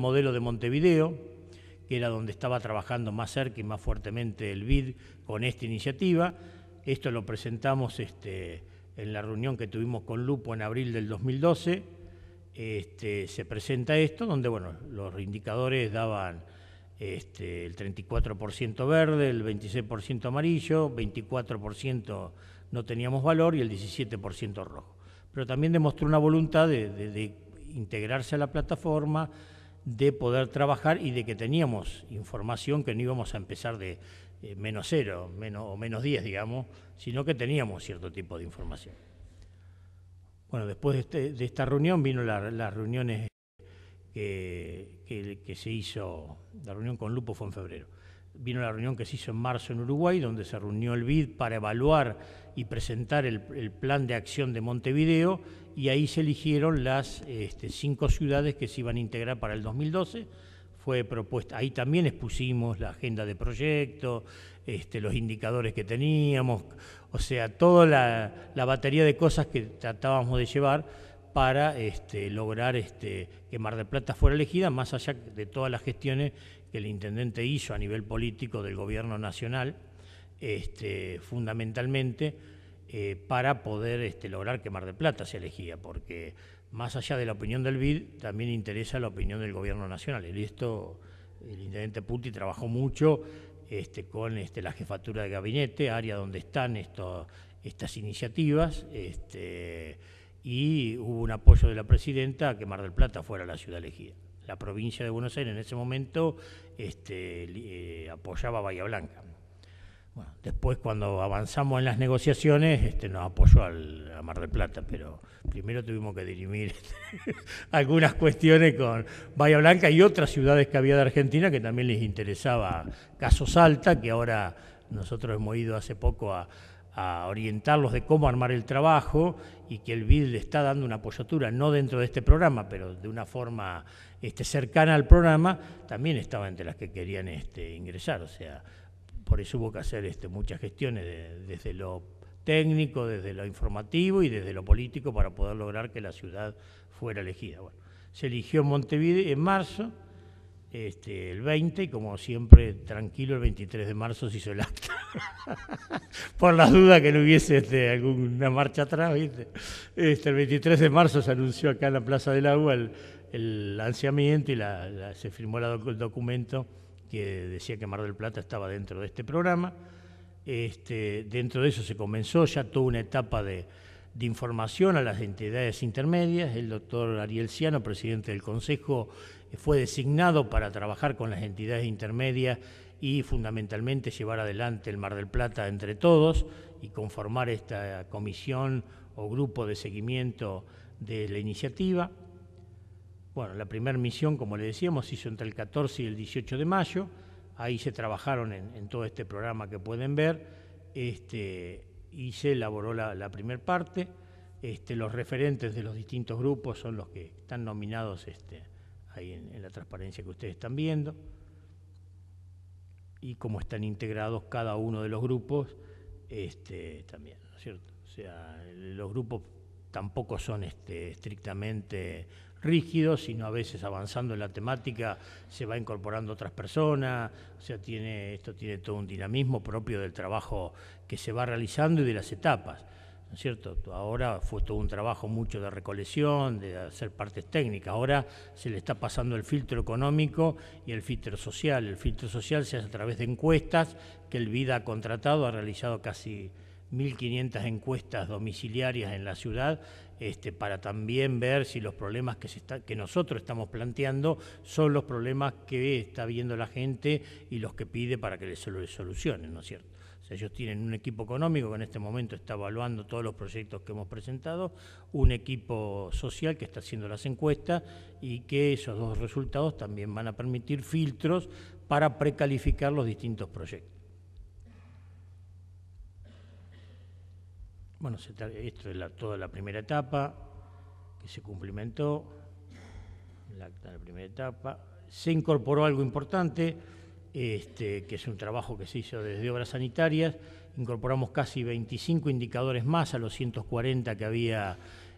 modelo de Montevideo, que era donde estaba trabajando más cerca y más fuertemente el BID con esta iniciativa. Esto lo presentamos este, en la reunión que tuvimos con Lupo en abril del 2012. Este, se presenta esto, donde bueno, los indicadores daban este, el 34% verde, el 26% amarillo, 24% no teníamos valor y el 17% rojo. Pero también demostró una voluntad de integrarse a la plataforma, de poder trabajar y de que teníamos información que no íbamos a empezar de eh, menos cero menos, o menos diez, digamos, sino que teníamos cierto tipo de información. Bueno, después de, este, esta reunión vino las reuniones que, que, se hizo, la reunión con Lupo fue en febrero vino la reunión que se hizo en marzo en Uruguay, donde se reunió el BID para evaluar y presentar el, plan de acción de Montevideo, y ahí se eligieron las este, cinco ciudades que se iban a integrar para el 2012. Fue propuesta, ahí también expusimos la agenda de proyecto, este, los indicadores que teníamos, o sea, toda la, batería de cosas que tratábamos de llevar para este, lograr este, que Mar del Plata fuera elegida, más allá de todas las gestiones que el intendente hizo a nivel político del gobierno nacional, este, fundamentalmente eh, para poder este, lograr que Mar del Plata se elegía, porque más allá de la opinión del BID, también interesa la opinión del gobierno nacional. Y esto, el intendente Putti trabajó mucho este, con este, la jefatura de gabinete, área donde están estas iniciativas, este, y hubo un apoyo de la presidenta a que Mar del Plata fuera la ciudad elegida la provincia de Buenos Aires en ese momento este, eh, apoyaba a Bahía Blanca. después cuando avanzamos en las negociaciones este, nos apoyó al, a Mar del Plata, pero primero tuvimos que dirimir algunas cuestiones con Bahía Blanca y otras ciudades que había de Argentina que también les interesaba Caso Salta, que ahora nosotros hemos ido hace poco a, a orientarlos de cómo armar el trabajo y que el BID le está dando una apoyatura, no dentro de este programa, pero de una forma este, cercana al programa, también estaba entre las que querían este, ingresar. O sea, por eso hubo que hacer este, muchas gestiones desde lo técnico, desde lo informativo y desde lo político para poder lograr que la ciudad fuera elegida. se eligió Montevideo en marzo, el 20, y como siempre, tranquilo, el 23 de marzo se hizo el acta. Por la duda que no hubiese este, alguna marcha atrás, Este, el 23 de marzo se anunció acá en la Plaza del Agua el, lanzamiento y se firmó el documento que decía que Mar del Plata estaba dentro de este programa. Este, dentro de eso se comenzó ya toda una etapa de información a las entidades intermedias. El doctor Ariel Ciano, presidente del Consejo, eh, fue designado para trabajar con las entidades intermedias y fundamentalmente llevar adelante el Mar del Plata entre todos y conformar esta comisión o grupo de seguimiento de la iniciativa. Bueno, la primera misión, como le decíamos, se hizo entre el 14 y el 18 de mayo. Ahí se trabajaron en, todo este programa que pueden ver este, y se elaboró la, primera parte. Este, los referentes de los distintos grupos son los que están nominados este, ahí en, la transparencia que ustedes están viendo, y cómo están integrados cada uno de los grupos este, también, cierto? O sea, los grupos tampoco son este, estrictamente rígidos, sino a veces avanzando en la temática se va incorporando otras personas, o sea, tiene, esto tiene todo un dinamismo propio del trabajo que se va realizando y de las etapas cierto? Ahora fue todo un trabajo mucho de recolección, de hacer partes técnicas, ahora se le está pasando el filtro económico y el filtro social. El filtro social se hace a través de encuestas que el VIDA ha contratado, ha realizado casi 1.500 encuestas domiciliarias en la ciudad este, para también ver si los problemas que, que nosotros estamos planteando son los problemas que está viendo la gente y los que pide para que les solucionen, ¿no es cierto? ellos tienen un equipo económico que en este momento está evaluando todos los proyectos que hemos presentado, un equipo social que está haciendo las encuestas y que esos dos resultados también van a permitir filtros para precalificar los distintos proyectos. Bueno, esto es toda la primera etapa que se cumplimentó, la primera etapa. Se incorporó algo importante, este, que es un trabajo que se hizo desde obras sanitarias. Incorporamos casi 25 indicadores más a los 140 que había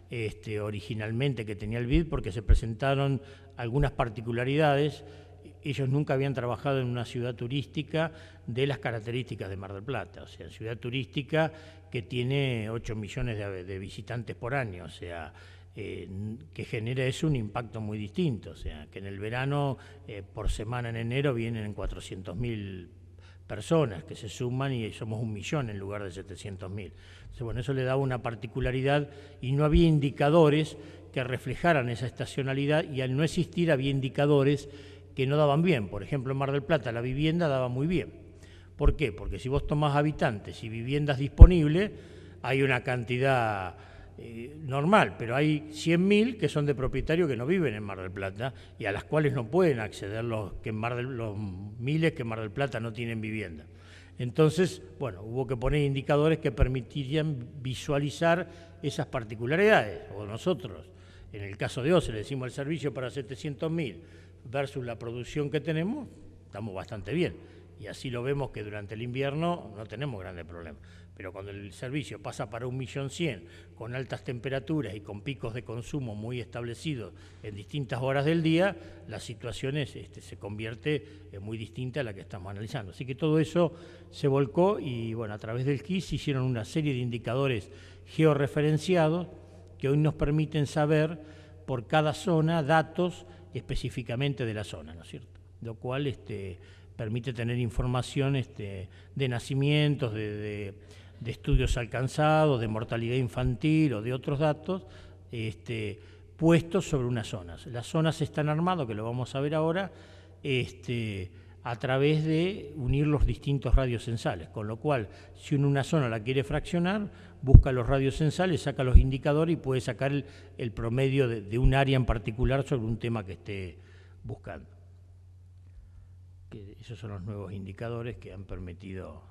este, originalmente que tenía el BID, porque se presentaron algunas particularidades. Ellos nunca habían trabajado en una ciudad turística de las características de Mar del Plata, o sea, ciudad turística que tiene 8 millones de, de visitantes por año, o sea, que genera es un impacto muy distinto. O sea, que en el verano, eh, por semana en enero, vienen 400.000 personas que se suman y somos un millón en lugar de 700.000. Entonces, bueno, eso le daba una particularidad y no había indicadores que reflejaran esa estacionalidad y al no existir había indicadores que no daban bien. Por ejemplo, en Mar del Plata la vivienda daba muy bien. ¿Por qué? Porque si vos tomás habitantes y viviendas disponibles, hay una cantidad eh, normal, pero hay 100.000 que son de propietarios que no viven en Mar del Plata y a las cuales no pueden acceder los, que en Mar los miles que en Mar del Plata no tienen vivienda. Entonces, bueno, hubo que poner indicadores que permitirían visualizar esas particularidades, o nosotros, en el caso de Ose le decimos el servicio para 700.000 versus la producción que tenemos, estamos bastante bien y así lo vemos que durante el invierno no tenemos grandes problemas. Pero cuando el servicio pasa para un millón cien, con altas temperaturas y con picos de consumo muy establecidos en distintas horas del día, la situación este, se convierte en muy distinta a la que estamos analizando. Así que todo eso se volcó y bueno, a través del KISS hicieron una serie de indicadores georreferenciados que hoy nos permiten saber por cada zona datos específicamente de la zona, ¿no es cierto? Lo cual este, permite tener información este, de nacimientos, de, estudios alcanzados, de mortalidad infantil o de otros datos este, puestos sobre unas zonas. Las zonas están armadas, que lo vamos a ver ahora, este, a través de unir los distintos radios censales, con lo cual si una zona la quiere fraccionar, busca los radios censales, saca los indicadores y puede sacar el, promedio de un área en particular sobre un tema que esté buscando esos son los nuevos indicadores que han permitido...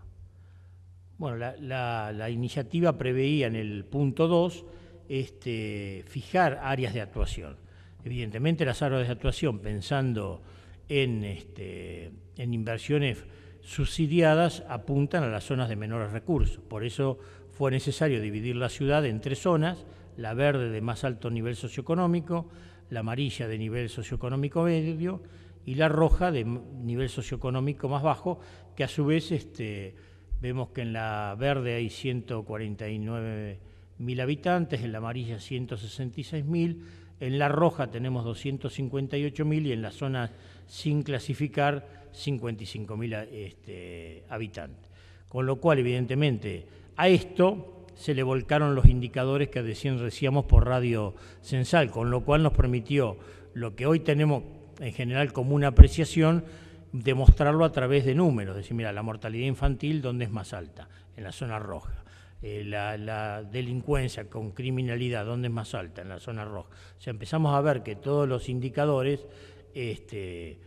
Bueno, la, iniciativa preveía en el punto 2 este, fijar áreas de actuación. Evidentemente las áreas de actuación, pensando en, este, en inversiones subsidiadas, apuntan a las zonas de menores recursos. Por eso fue necesario dividir la ciudad en tres zonas, la verde de más alto nivel socioeconómico, la amarilla de nivel socioeconómico medio y la roja de nivel socioeconómico más bajo, que a su vez este, vemos que en la verde hay 149.000 habitantes, en la amarilla 166.000, en la roja tenemos 258.000 y en la zona sin clasificar 55.000 este, habitantes. Con lo cual, evidentemente, a esto se le volcaron los indicadores que decíamos por Radio Censal, con lo cual nos permitió lo que hoy tenemos en general como una apreciación, demostrarlo a través de números, decir, mira, la mortalidad infantil, ¿dónde es más alta? En la zona roja. Eh, la, delincuencia con criminalidad, ¿dónde es más alta? En la zona roja. O sea, empezamos a ver que todos los indicadores este,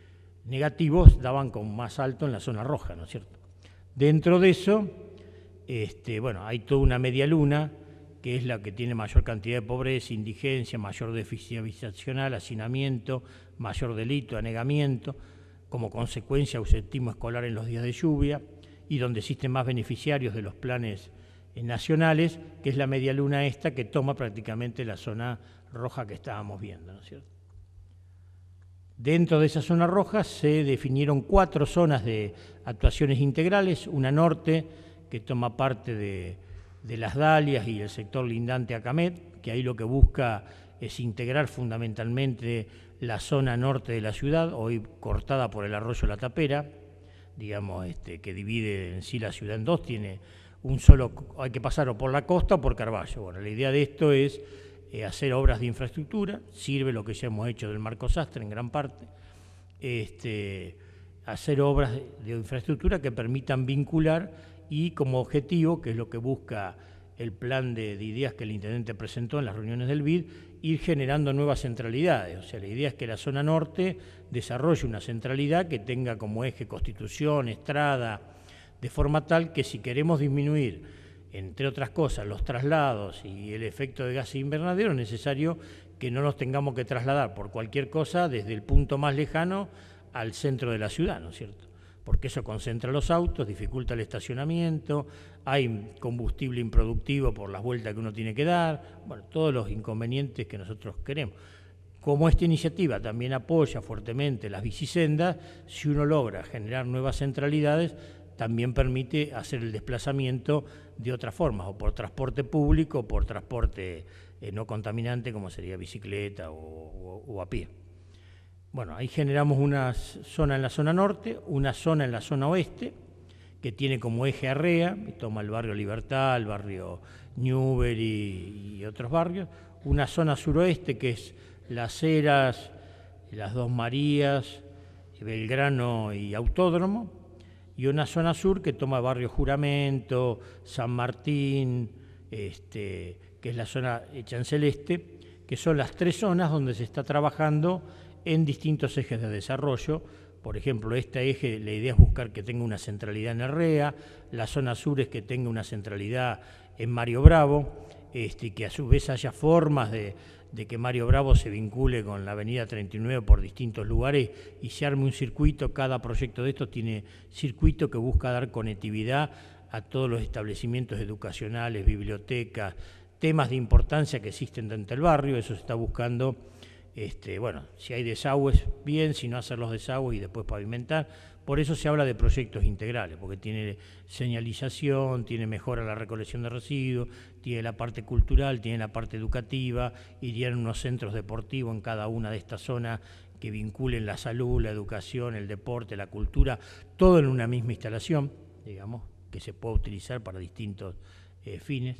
negativos daban con más alto en la zona roja, ¿no es cierto? Dentro de eso, este, bueno, hay toda una media luna, que es la que tiene mayor cantidad de pobreza, indigencia, mayor deficiencia hacinamiento, mayor delito, anegamiento, como consecuencia ausentismo escolar en los días de lluvia, y donde existen más beneficiarios de los planes eh, nacionales, que es la media luna esta que toma prácticamente la zona roja que estábamos viendo, Dentro de esa zona roja se definieron cuatro zonas de actuaciones integrales, una norte que toma parte de de las Dalias y el sector lindante a Camet, que ahí lo que busca es integrar fundamentalmente la zona norte de la ciudad, hoy cortada por el arroyo La Tapera, digamos, este, que divide en sí la ciudad en dos, tiene un solo, hay que pasar o por la costa o por Carballo. Bueno, la idea de esto es eh, hacer obras de infraestructura, sirve lo que ya hemos hecho del Marco Sastre en gran parte, este, hacer obras de infraestructura que permitan vincular y como objetivo, que es lo que busca el plan de, ideas que el intendente presentó en las reuniones del BID, ir generando nuevas centralidades. O sea, la idea es que la zona norte desarrolle una centralidad que tenga como eje constitución, estrada, de forma tal que si queremos disminuir, entre otras cosas, los traslados y el efecto de gas invernadero, es necesario que no nos tengamos que trasladar por cualquier cosa desde el punto más lejano al centro de la ciudad, ¿no es cierto? porque eso concentra los autos, dificulta el estacionamiento, hay combustible improductivo por las vueltas que uno tiene que dar, bueno, todos los inconvenientes que nosotros queremos. Como esta iniciativa también apoya fuertemente las bicisendas, si uno logra generar nuevas centralidades, también permite hacer el desplazamiento de otras formas, o por transporte público, o por transporte eh, no contaminante, como sería bicicleta o a pie. Bueno, ahí generamos una zona en la zona norte, una zona en la zona oeste, que tiene como eje Arrea, toma el barrio Libertad, el barrio Newbery y otros barrios, una zona suroeste que es Las Heras, Las Dos Marías, Belgrano y Autódromo, y una zona sur que toma barrio Juramento, San Martín, este, que es la zona hecha en celeste, que son las tres zonas donde se está trabajando en distintos ejes de desarrollo. Por ejemplo, este eje, la idea es buscar que tenga una centralidad en Arrea, la zona sur es que tenga una centralidad en Mario Bravo, este, que a su vez haya formas de, de que Mario Bravo se vincule con la Avenida 39 por distintos lugares y se arme un circuito. Cada proyecto de estos tiene circuito que busca dar conectividad a todos los establecimientos educacionales, bibliotecas, temas de importancia que existen dentro del barrio. Eso se está buscando este, bueno, si hay desagües, bien, si no hacer los desagües y después pavimentar. Por eso se habla de proyectos integrales, porque tiene señalización, tiene mejora la recolección de residuos, tiene la parte cultural, tiene la parte educativa, y unos centros deportivos en cada una de estas zonas que vinculen la salud, la educación, el deporte, la cultura, todo en una misma instalación, digamos, que se pueda utilizar para distintos eh, fines.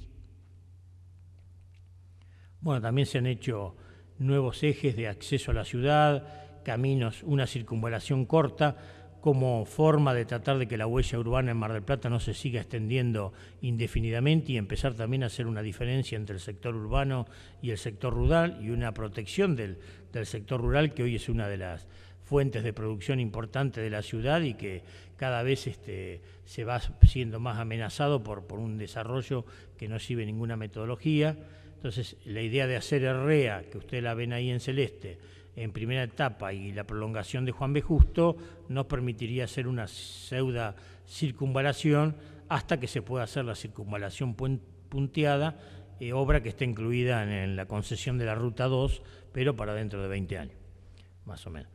Bueno, también se han hecho nuevos ejes de acceso a la ciudad, caminos, una circunvalación corta, como forma de tratar de que la huella urbana en Mar del Plata no se siga extendiendo indefinidamente y empezar también a hacer una diferencia entre el sector urbano y el sector rural y una protección del, sector rural que hoy es una de las fuentes de producción importante de la ciudad y que cada vez este, se va siendo más amenazado por, por un desarrollo que no sirve ninguna metodología. Entonces, la idea de hacer Herrea, que ustedes la ven ahí en celeste, en primera etapa y la prolongación de Juan B. Justo, nos permitiría hacer una seuda circunvalación hasta que se pueda hacer la circunvalación punteada, eh, obra que está incluida en, en la concesión de la Ruta 2, pero para dentro de 20 años, más o menos.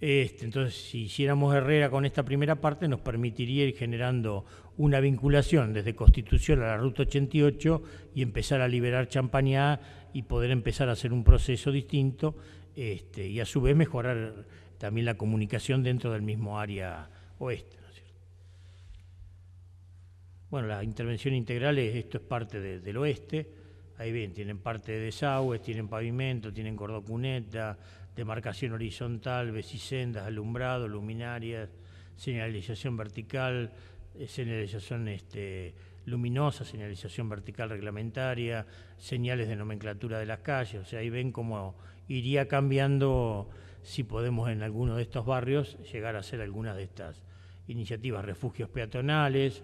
Este, entonces, si hiciéramos Herrera con esta primera parte, nos permitiría ir generando una vinculación desde Constitución a la Ruta 88 y empezar a liberar Champañá y poder empezar a hacer un proceso distinto este, y a su vez mejorar también la comunicación dentro del mismo área oeste. Bueno, la intervención integral, esto es parte del oeste. Ahí ven, tienen parte de desagües, tienen pavimento, tienen cordocuneta, demarcación horizontal, vecisendas, alumbrado, luminarias, señalización vertical, eh, señalización este, luminosa, señalización vertical reglamentaria, señales de nomenclatura de las calles. O sea, ahí ven cómo iría cambiando si podemos en alguno de estos barrios llegar a hacer algunas de estas iniciativas, refugios peatonales,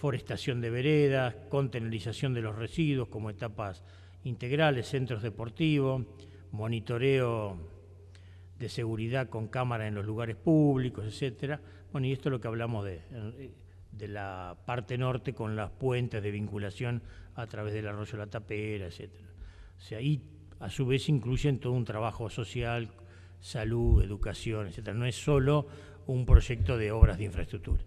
forestación de veredas, contenerización de los residuos como etapas integrales, centros deportivos, monitoreo de seguridad con cámara en los lugares públicos, etcétera. Bueno, y esto es lo que hablamos de, de la parte norte con las puentes de vinculación a través del arroyo La Tapera, etcétera. O sea, ahí a su vez incluyen todo un trabajo social, salud, educación, etcétera. No es solo un proyecto de obras de infraestructura.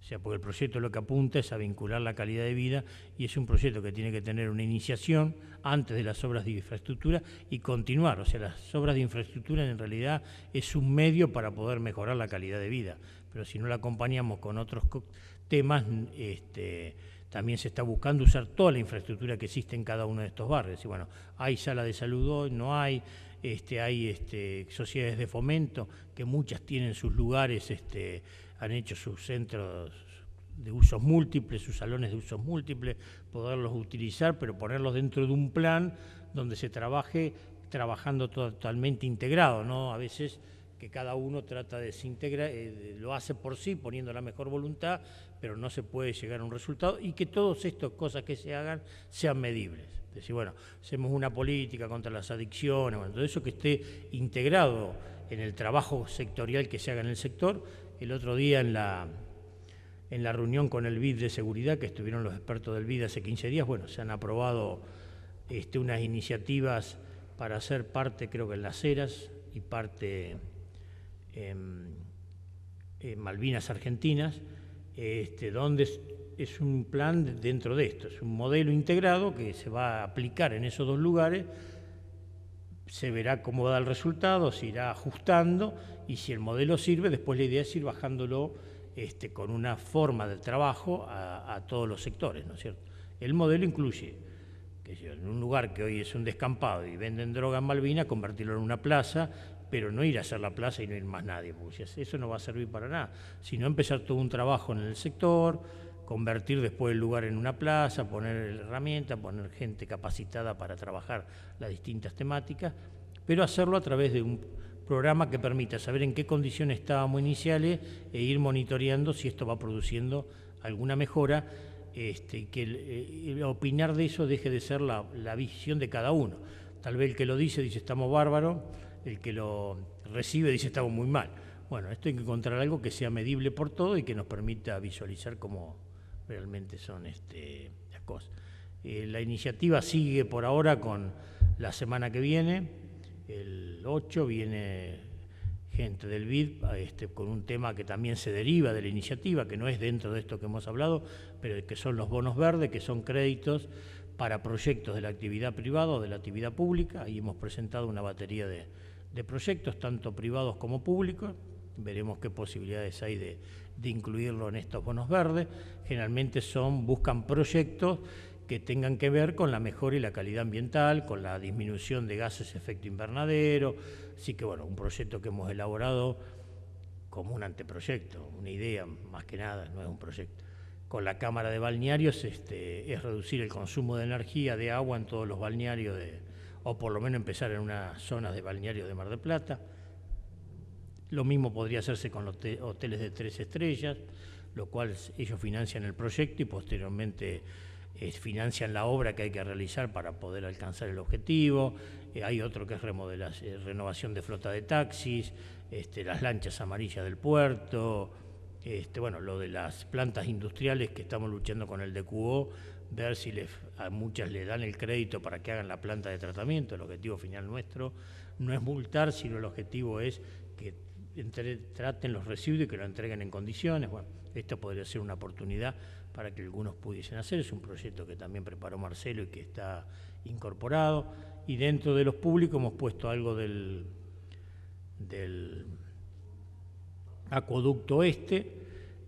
O sea, porque el proyecto lo que apunta es a vincular la calidad de vida y es un proyecto que tiene que tener una iniciación antes de las obras de infraestructura y continuar. O sea, las obras de infraestructura en realidad es un medio para poder mejorar la calidad de vida, pero si no la acompañamos con otros temas, este, también se está buscando usar toda la infraestructura que existe en cada uno de estos barrios. Y bueno, hay sala de salud hoy, no hay, este, hay este, sociedades de fomento que muchas tienen sus lugares. Este, han hecho sus centros de usos múltiples, sus salones de usos múltiples, poderlos utilizar, pero ponerlos dentro de un plan donde se trabaje trabajando totalmente integrado, ¿no? A veces que cada uno trata de desintegrar, eh, lo hace por sí, poniendo la mejor voluntad, pero no se puede llegar a un resultado y que todas estas cosas que se hagan sean medibles. Es decir, bueno, hacemos una política contra las adicciones, bueno, todo eso que esté integrado en el trabajo sectorial que se haga en el sector el otro día en la, reunión con el BID de seguridad, que estuvieron los expertos del BID hace 15 días, bueno, se han aprobado este, unas iniciativas para hacer parte, creo que en Las Heras y parte en, Malvinas Argentinas, este, donde es un plan dentro de esto, es un modelo integrado que se va a aplicar en esos dos lugares se verá cómo da el resultado, se irá ajustando y si el modelo sirve, después la idea es ir bajándolo este, con una forma de trabajo a, todos los sectores, ¿no es cierto? El modelo incluye que en un lugar que hoy es un descampado y venden droga en Malvina, convertirlo en una plaza, pero no ir a hacer la plaza y no ir más nadie, porque eso no va a servir para nada, sino empezar todo un trabajo en el sector, convertir después el lugar en una plaza, poner herramientas, poner gente capacitada para trabajar las distintas temáticas, pero hacerlo a través de un programa que permita saber en qué condiciones estábamos iniciales e ir monitoreando si esto va produciendo alguna mejora este, que eh, opinar de eso deje de ser la, la, visión de cada uno. Tal vez el que lo dice dice estamos bárbaros, el que lo recibe dice estamos muy mal. Bueno, esto hay que encontrar algo que sea medible por todo y que nos permita visualizar cómo, realmente son este, las cosas. Eh, la iniciativa sigue por ahora con la semana que viene, el 8 viene gente del BID este, con un tema que también se deriva de la iniciativa, que no es dentro de esto que hemos hablado, pero que son los bonos verdes, que son créditos para proyectos de la actividad privada o de la actividad pública. y hemos presentado una batería de proyectos, tanto privados como públicos. Veremos qué posibilidades hay de, de incluirlo en estos bonos verdes. Generalmente son, buscan proyectos que tengan que ver con la mejora y la calidad ambiental, con la disminución de gases de efecto invernadero. Así que bueno, un proyecto que hemos elaborado como un anteproyecto, una idea más que nada, no es un proyecto. Con la Cámara de Balnearios este, es reducir el consumo de energía, de agua en todos los balnearios, o por lo menos empezar en unas zonas de balnearios de Mar de Plata. Lo mismo podría hacerse con los hoteles de tres estrellas, lo cual ellos financian el proyecto y posteriormente eh, financian la obra que hay que realizar para poder alcanzar el objetivo. Eh, hay otro que es eh, renovación de flota de taxis, este, las lanchas amarillas del puerto, este, bueno, lo de las plantas industriales que estamos luchando con el DQO, ver si a muchas le dan el crédito para que hagan la planta de tratamiento. El objetivo final nuestro no es multar, sino el objetivo es que traten los residuos y que lo entreguen en condiciones. Bueno, esto podría ser una oportunidad para que algunos pudiesen hacer. Es un proyecto que también preparó Marcelo y que está incorporado. Y dentro de los públicos hemos puesto algo del, del acueducto este,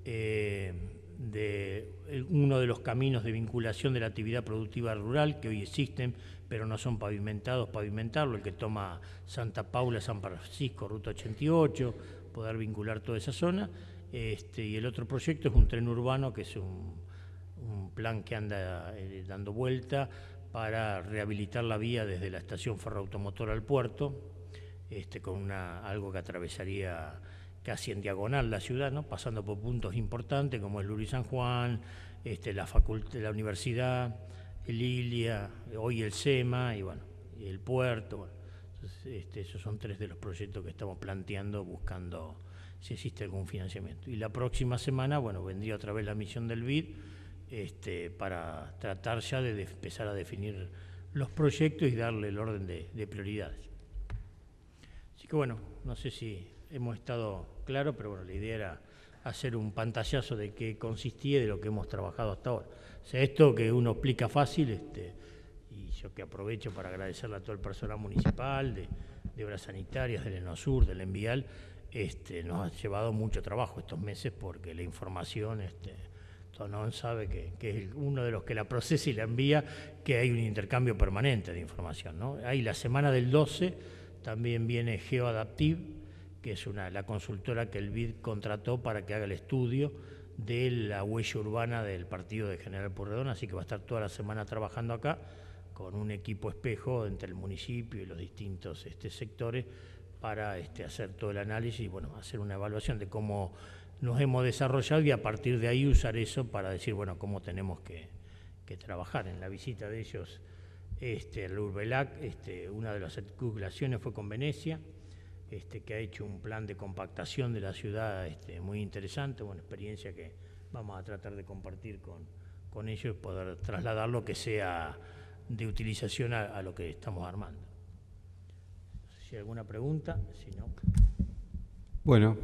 eh, de uno de los caminos de vinculación de la actividad productiva rural que hoy existen, pero no son pavimentados, pavimentarlo, el que toma Santa Paula, San Francisco, Ruta 88, poder vincular toda esa zona. Este, y el otro proyecto es un tren urbano, que es un, un plan que anda eh, dando vuelta para rehabilitar la vía desde la estación ferroautomotor al puerto, este, con una, algo que atravesaría casi en diagonal la ciudad, ¿no? pasando por puntos importantes como el Luri San Juan, este, la, la universidad, el ILIA, hoy el SEMA y bueno, el puerto. Entonces, este, esos son tres de los proyectos que estamos planteando buscando si existe algún financiamiento. Y la próxima semana, bueno, vendría otra vez la misión del BID este, para tratar ya de, empezar a definir los proyectos y darle el orden de, prioridades. Así que bueno, no sé si hemos estado claro, pero bueno, la idea era hacer un pantallazo de qué consistía y de lo que hemos trabajado hasta ahora esto que uno explica fácil, este, y yo que aprovecho para agradecerle a todo el personal municipal, de, obras sanitarias, del ENOSUR, del ENVIAL, este, nos ha llevado mucho trabajo estos meses porque la información, este, Tonón sabe que, es uno de los que la procesa y la envía, que hay un intercambio permanente de información. Hay la semana del 12, también viene GeoAdaptive, que es la consultora que el BID contrató para que haga el estudio de la huella urbana del partido de General Purredón, así que va a estar toda la semana trabajando acá con un equipo espejo entre el municipio y los distintos este, sectores para este, hacer todo el análisis y bueno, hacer una evaluación de cómo nos hemos desarrollado y a partir de ahí usar eso para decir, bueno, cómo tenemos que, trabajar. En la visita de ellos, este, Urbelac, este, una de las articulaciones fue con Venecia, este, que ha hecho un plan de compactación de la ciudad este, muy interesante, una experiencia que vamos a tratar de compartir con, ellos y poder trasladar lo que sea de utilización a, lo que estamos armando. si hay alguna pregunta, si no. Bueno,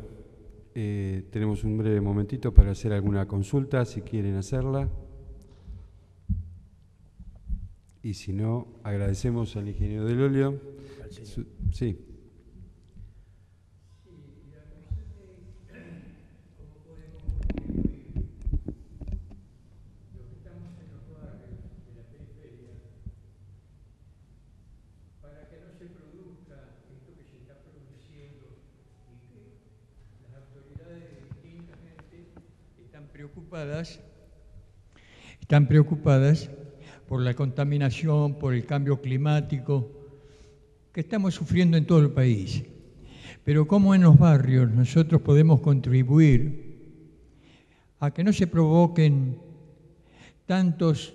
eh, tenemos un breve momentito para hacer alguna consulta, si quieren hacerla. Y si no, agradecemos al ingeniero del óleo. sí, están preocupadas por la contaminación, por el cambio climático que estamos sufriendo en todo el país. Pero cómo en los barrios nosotros podemos contribuir a que no se provoquen tantos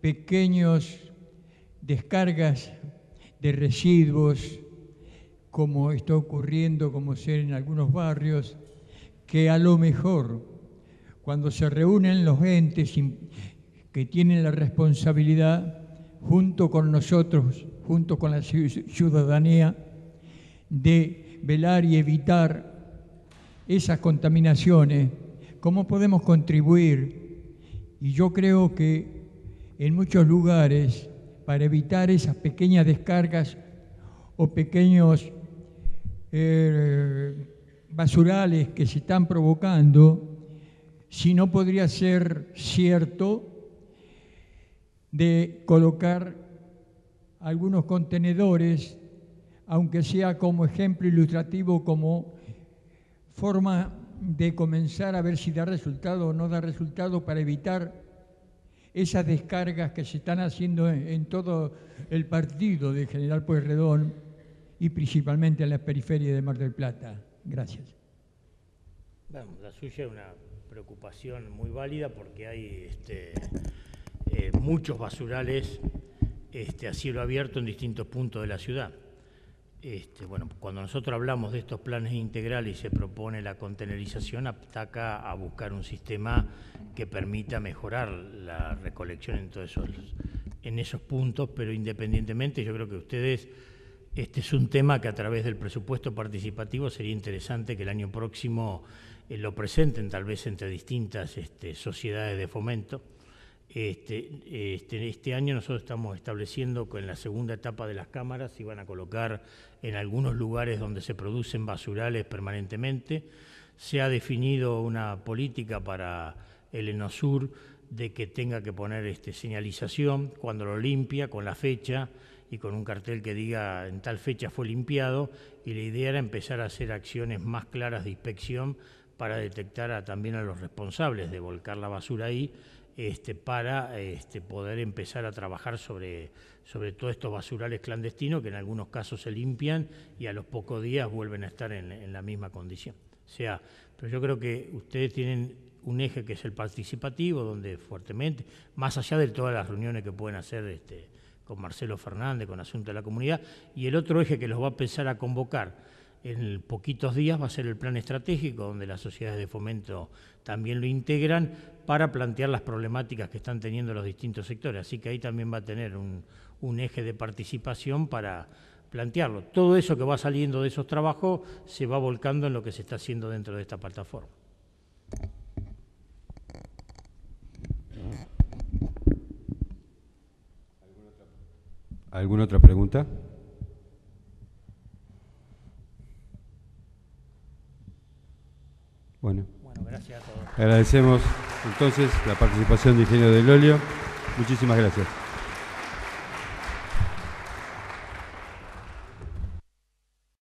pequeños descargas de residuos como está ocurriendo, como ser en algunos barrios, que a lo mejor cuando se reúnen los entes que tienen la responsabilidad, junto con nosotros, junto con la ciudadanía, de velar y evitar esas contaminaciones, cómo podemos contribuir. Y yo creo que en muchos lugares, para evitar esas pequeñas descargas o pequeños eh, basurales que se están provocando, si no podría ser cierto de colocar algunos contenedores, aunque sea como ejemplo ilustrativo, como forma de comenzar a ver si da resultado o no da resultado para evitar esas descargas que se están haciendo en, todo el partido de General Pueyrredón y principalmente en la periferia de Mar del Plata. Gracias. Vamos, la suya es una preocupación muy válida porque hay este, eh, muchos basurales este, a cielo abierto en distintos puntos de la ciudad. Este, bueno, cuando nosotros hablamos de estos planes integrales y se propone la contenerización, ataca a buscar un sistema que permita mejorar la recolección en todos esos, en esos puntos, pero independientemente yo creo que ustedes, este es un tema que a través del presupuesto participativo sería interesante que el año próximo eh, lo presenten tal vez entre distintas este, sociedades de fomento. Este, este, este, año nosotros estamos estableciendo que en la segunda etapa de las cámaras se van a colocar en algunos lugares donde se producen basurales permanentemente. Se ha definido una política para el Enosur de que tenga que poner este, señalización cuando lo limpia con la fecha y con un cartel que diga en tal fecha fue limpiado y la idea era empezar a hacer acciones más claras de inspección para detectar también a los responsables de volcar la basura ahí, este, para este, poder empezar a trabajar sobre, sobre todos estos basurales clandestinos que en algunos casos se limpian y a los pocos días vuelven a estar en, la misma condición. O sea, pero yo creo que ustedes tienen un eje que es el participativo, donde fuertemente, más allá de todas las reuniones que pueden hacer este, con Marcelo Fernández, con Asunto de la Comunidad, y el otro eje que los va a empezar a convocar en poquitos días va a ser el plan estratégico, donde las sociedades de fomento también lo integran, para plantear las problemáticas que están teniendo los distintos sectores. Así que ahí también va a tener un, eje de participación para plantearlo. Todo eso que va saliendo de esos trabajos se va volcando en lo que se está haciendo dentro de esta plataforma. ¿Alguna otra pregunta? Bueno. Agradecemos entonces la participación de Ingenio del Olio. Muchísimas gracias.